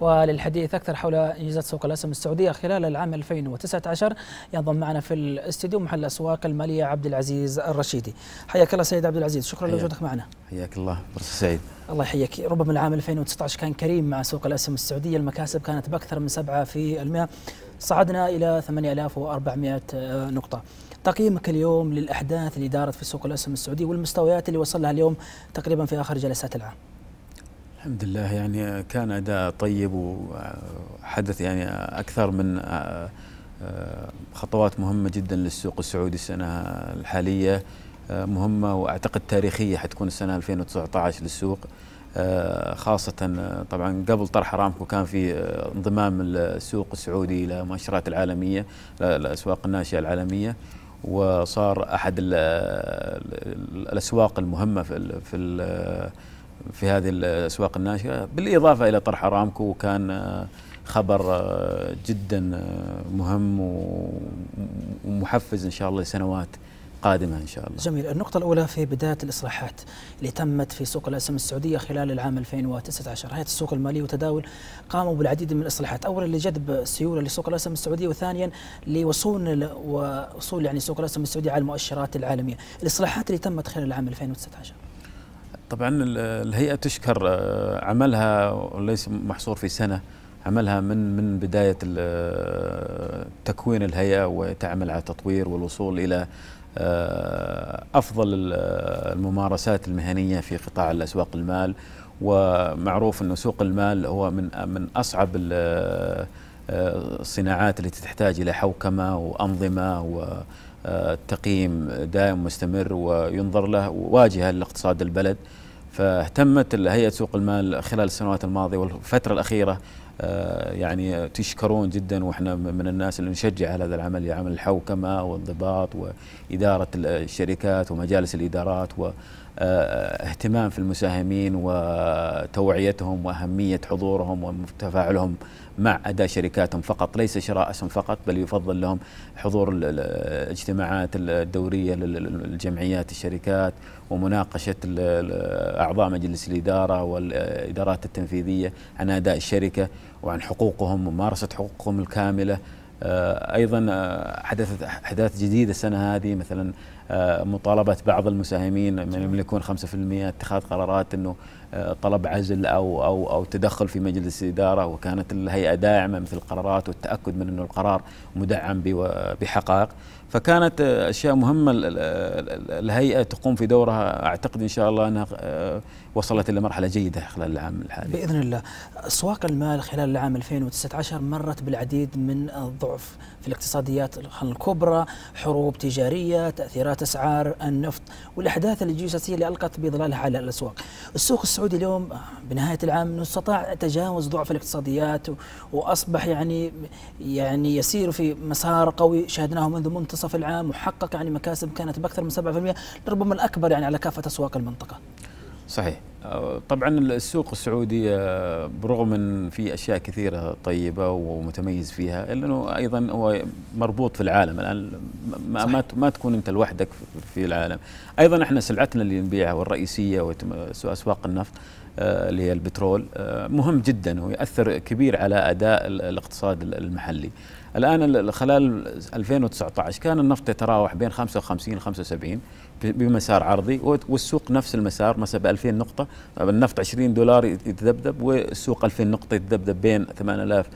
وللحديث أكثر حول إنجازات سوق الأسهم السعودية خلال العام 2019 ينضم معنا في الاستديو محل الأسواق المالية عبد العزيز الرشيدي حياك الله سيد عبد العزيز شكرا لوجودك معنا حياك الله فرصة سعيد الله يحييك ربما العام 2019 كان كريم مع سوق الأسهم السعودية المكاسب كانت بأكثر من 7% صعدنا إلى 8400 آه، نقطة تقييمك اليوم للأحداث اللي دارت في سوق الأسهم السعودي والمستويات اللي وصل لها اليوم تقريبا في آخر جلسات العام الحمد لله يعني كان اداء طيب وحدث يعني اكثر من آه، آه، خطوات مهمه جدا للسوق السعودي السنه الحاليه آه، مهمه واعتقد تاريخيه حتكون السنه 2019 للسوق خاصة طبعا قبل طرح ارامكو كان في انضمام السوق السعودي الى المؤشرات العالمية الاسواق الناشئة العالمية وصار احد الاسواق المهمة في في هذه الاسواق الناشئه بالاضافه الى طرح ارامكو وكان خبر جدا مهم ومحفز ان شاء الله لسنوات قادمة إن شاء الله جميل النقطة الأولى في بداية الإصلاحات اللي تمت في سوق الأسهم السعودية خلال العام 2019 هيئة السوق المالية وتداول قاموا بالعديد من الإصلاحات أولا لجذب سيولة لسوق الأسهم السعودية وثانيا لوصول وصول يعني سوق الأسهم السعودية على المؤشرات العالمية الإصلاحات اللي تمت خلال العام 2019 طبعا الهيئه تشكر آه، عملها وليس محصور في سنه عملها من من بدايه آه، تكوين الهيئه وتعمل على تطوير والوصول الى آه، افضل الممارسات المهنيه في قطاع الاسواق المال ومعروف ان سوق المال هو من من اصعب الصناعات التي تحتاج الى حوكمه وانظمه و تقييم دائم مستمر وينظر له واجهة لاقتصاد البلد فاهتمت هيئة سوق المال خلال السنوات الماضية والفترة الأخيرة آه، يعني تشكرون جدا واحنا من الناس اللي نشجع على هذا العمل يا يعني عمل الحوكمه والانضباط واداره الشركات ومجالس الادارات واهتمام آه، في المساهمين وتوعيتهم واهميه حضورهم وتفاعلهم مع اداء شركاتهم فقط ليس شراء اسهم فقط بل يفضل لهم حضور الاجتماعات الدوريه للجمعيات الشركات ومناقشه اعضاء مجلس الاداره والادارات التنفيذيه عن اداء الشركه وعن حقوقهم وممارسة حقوقهم الكاملة آه، أيضا آه، حدثت أحداث جديدة السنة هذه مثلا آه، مطالبه بعض المساهمين من يملكون 5% اتخاذ قرارات انه آه، طلب عزل او او او تدخل في مجلس الاداره وكانت الهيئه داعمه مثل القرارات والتاكد من انه القرار مدعم بحقائق فكانت آه، اشياء مهمه الهيئه تقوم في دورها اعتقد ان شاء الله انها وصلت الى مرحله جيده خلال العام الحالي. باذن الله، اسواق المال خلال العام 2019 مرت بالعديد من الضعف في الاقتصاديات الكبرى، حروب تجاريه، تاثيرات اسعار النفط والاحداث الجيوسياسيه اللي القت بظلالها على الاسواق. السوق السعودي اليوم بنهايه العام استطاع تجاوز ضعف الاقتصاديات واصبح يعني يعني يسير في مسار قوي شهدناه منذ منتصف العام وحقق يعني مكاسب كانت باكثر من 7% ربما الاكبر يعني على كافه اسواق المنطقه. صحيح. طبعا السوق السعودي آه، برغم ان في اشياء كثيره طيبه ومتميز فيها الا انه ايضا هو مربوط في العالم الان ما, ما, ما تكون انت لوحدك في العالم ايضا احنا سلعتنا اللي نبيعها والرئيسيه واسواق النفط آه، اللي هي البترول آه، مهم جدا ويأثر كبير على أداء الاقتصاد المحلي الآن خلال 2019 كان النفط يتراوح بين 55 75 بمسار عرضي والسوق نفس المسار مثلا ب 2000 نقطة النفط 20 دولار يتذبذب والسوق 2000 نقطة يتذبذب بين 8000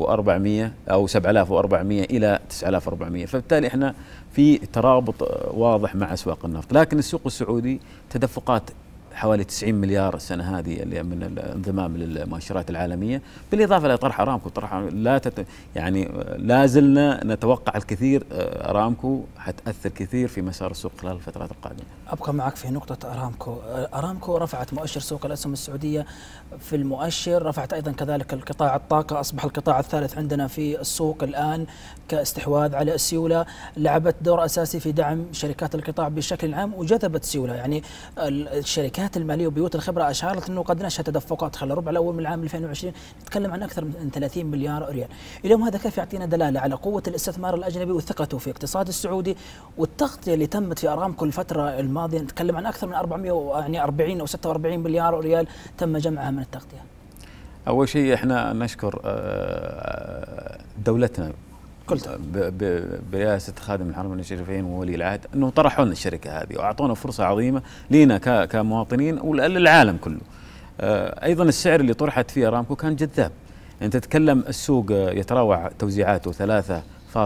و400 او 7400 الى 9400 فبالتالي احنا في ترابط آه، واضح مع اسواق النفط لكن السوق السعودي تدفقات حوالي 90 مليار السنه هذه اللي من الانضمام للمؤشرات العالميه بالاضافه الى طرح ارامكو طرح لا تت يعني لا زلنا نتوقع الكثير آه، ارامكو حتاثر كثير في مسار السوق خلال الفترات القادمه ابقى معك في نقطه ارامكو آه، ارامكو رفعت مؤشر سوق الاسهم السعوديه في المؤشر رفعت ايضا كذلك القطاع الطاقه اصبح القطاع الثالث عندنا في السوق الان كاستحواذ على السيوله لعبت دور اساسي في دعم شركات القطاع بشكل عام وجذبت سيوله يعني الشركات الجهات الماليه وبيوت الخبره اشارت انه قد نشهد تدفقات خلال الربع الاول من العام 2020 نتكلم عن اكثر من 30 مليار ريال. اليوم هذا كيف يعطينا دلاله على قوه الاستثمار الاجنبي وثقته في الاقتصاد السعودي والتغطيه اللي تمت في ارامكو الفتره الماضيه نتكلم عن اكثر من 400 يعني 40 او 46 مليار ريال تم جمعها من التغطيه. اول شيء احنا نشكر آه، دولتنا قلت برئاسه خادم الحرمين الشريفين وولي العهد انه طرحوا لنا الشركه هذه واعطونا فرصه عظيمه لينا كمواطنين وللعالم كله. آه، ايضا السعر اللي طرحت فيه ارامكو كان جذاب. انت تتكلم السوق يتراوح توزيعاته 3.25%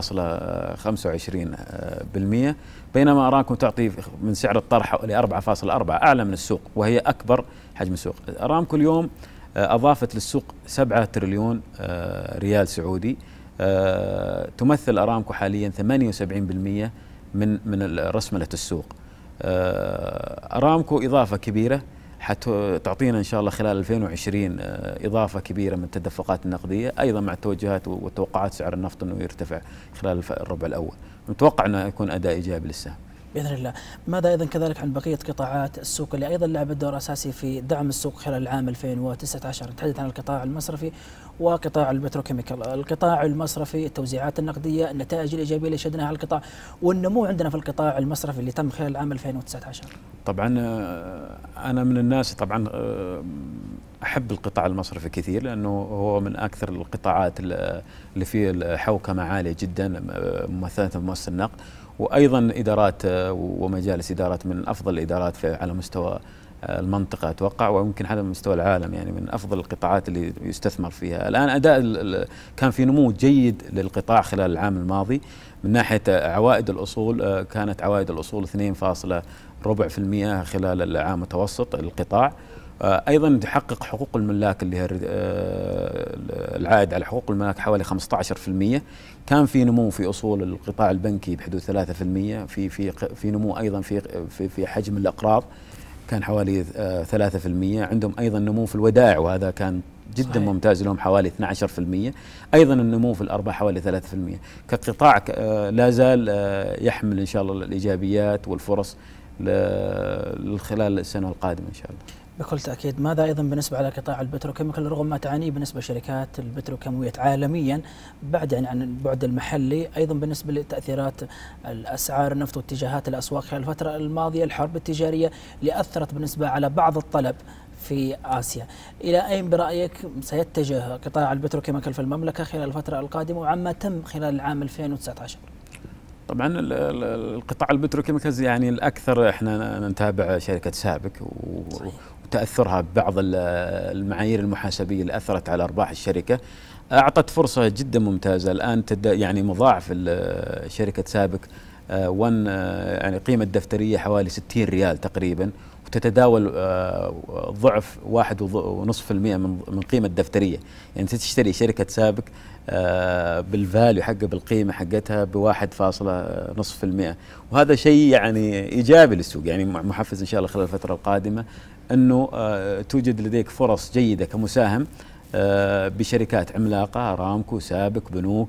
بينما ارامكو تعطي من سعر الطرح ل 4.4 اعلى من السوق وهي اكبر حجم السوق. ارامكو اليوم آه، اضافت للسوق 7 تريليون آه، ريال سعودي آه، تمثل ارامكو حاليا 78% من من رسمله السوق. آه، ارامكو اضافه كبيره حتعطينا ان شاء الله خلال 2020 آه، اضافه كبيره من التدفقات النقديه ايضا مع التوجهات وتوقعات سعر النفط انه يرتفع خلال الربع الاول. نتوقع انه يكون اداء ايجابي للسهم. باذن الله، ماذا ايضا كذلك عن بقيه قطاعات السوق اللي ايضا لعبت دور اساسي في دعم السوق خلال العام 2019 نتحدث عن القطاع المصرفي وقطاع البتروكيميكال، القطاع المصرفي التوزيعات النقديه، النتائج الايجابيه اللي شهدناها على القطاع والنمو عندنا في القطاع المصرفي اللي تم خلال العام 2019. طبعا آه، انا من الناس طبعا آه، احب القطاع المصرفي كثير لانه هو من اكثر القطاعات اللي فيه الحوكمه عاليه جدا ممثله في مؤسسه النقد وايضا ادارات ومجالس ادارات من افضل الادارات على مستوى المنطقة أتوقع ويمكن على مستوى العالم يعني من أفضل القطاعات اللي يستثمر فيها الآن أداء كان في نمو جيد للقطاع خلال العام الماضي من ناحية عوائد الأصول كانت عوائد الأصول 2.4% خلال العام المتوسط القطاع آه، ايضا تحقق حقوق الملاك اللي هي آه، العائد على حقوق الملاك حوالي 15% كان في نمو في اصول القطاع البنكي بحدود 3% في في في نمو ايضا في في, في حجم الاقراض كان حوالي 3% آه، عندهم ايضا نمو في الودائع وهذا كان جدا صحيح. ممتاز لهم حوالي 12% ايضا النمو في الارباح حوالي 3% كقطاع لا زال يحمل ان شاء الله الايجابيات والفرص خلال السنه القادمه ان شاء الله بكل تأكيد ماذا أيضا بالنسبة على قطاع البتروكيميكال رغم ما تعانيه بالنسبة لشركات البتروكيماويات عالميا بعد يعني عن البعد المحلي أيضا بالنسبة لتأثيرات الأسعار النفط واتجاهات الأسواق خلال الفترة الماضية الحرب التجارية اللي أثرت بالنسبة على بعض الطلب في آسيا إلى أين برأيك سيتجه قطاع البتروكيميكال في المملكة خلال الفترة القادمة وعما تم خلال العام 2019 طبعا القطاع البتروكيميكالز يعني الاكثر احنا نتابع شركه سابك و... تاثرها ببعض المعايير المحاسبيه اللي اثرت على ارباح الشركه اعطت فرصه جدا ممتازه الان تد يعني مضاعف شركه سابك آه، ون آه، يعني قيمة دفترية حوالي 60 ريال تقريبا وتتداول آه، ضعف واحد ونصف المئة من قيمة دفترية يعني تشتري شركة سابق بالفاليو حقها بالقيمة حقتها بواحد فاصلة نصف المئة وهذا شيء يعني إيجابي للسوق يعني محفز إن شاء الله خلال الفترة القادمة أنه توجد لديك فرص جيدة كمساهم بشركات عملاقة رامكو سابق بنوك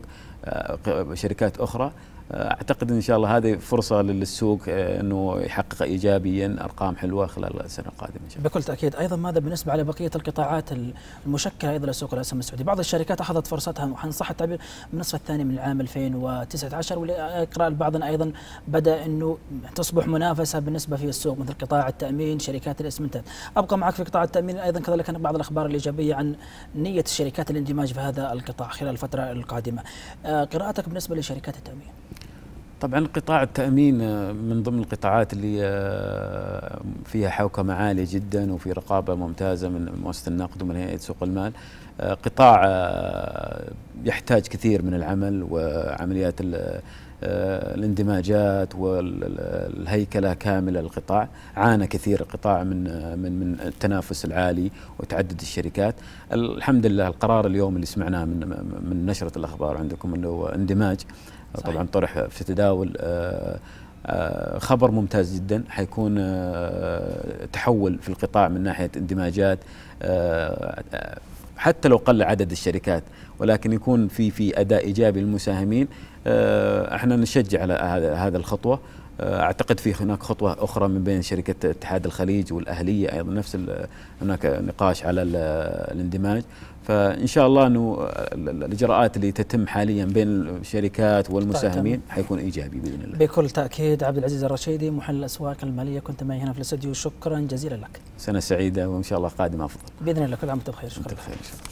شركات أخرى اعتقد ان شاء الله هذه فرصه للسوق آه، انه يحقق ايجابيا ارقام حلوه خلال السنه القادمه ان شاء الله. بكل تاكيد، ايضا ماذا بالنسبه على بقيه القطاعات المشكله ايضا لسوق الاسهم السعودي؟ بعض الشركات اخذت فرصتها وحن صح التعبير من النصف الثاني من العام 2019 ولاقراء البعض ايضا بدا انه تصبح منافسه بالنسبه في السوق مثل قطاع التامين، شركات الاسمنتات. ابقى معك في قطاع التامين ايضا كذلك بعض الاخبار الايجابيه عن نيه الشركات الاندماج في هذا القطاع خلال الفتره القادمه. آه، قراءتك بالنسبه لشركات التامين. طبعا قطاع التامين آه، من ضمن القطاعات اللي آه، فيها حوكمه عاليه جدا وفي رقابه ممتازه من مؤسسه النقد ومن هيئه سوق المال آه، قطاع يحتاج كثير من العمل وعمليات الاندماجات والهيكله كامله للقطاع عانى كثير القطاع من من من التنافس العالي وتعدد الشركات الحمد لله القرار اليوم اللي سمعناه من من نشره الاخبار عندكم اللي هو اندماج صحيح. طبعا طرح في تداول آه، آه، خبر ممتاز جدا حيكون آه، تحول في القطاع من ناحيه اندماجات حتى لو قل عدد الشركات ولكن يكون في في اداء ايجابي للمساهمين احنا نشجع على هذا الخطوه آه، اعتقد في هناك خطوه اخرى من بين شركه اتحاد الخليج والاهليه ايضا نفس هناك نقاش على الاندماج فان شاء الله انه الاجراءات اللي تتم حاليا بين الشركات والمساهمين حيكون ايجابي باذن الله. بكل تاكيد عبد العزيز الرشيدي محلل الاسواق الماليه كنت معي هنا في الاستديو شكرا جزيلا لك. سنه سعيده وان شاء الله قادمه افضل. باذن الله كل عام وانتم بخير شكرا.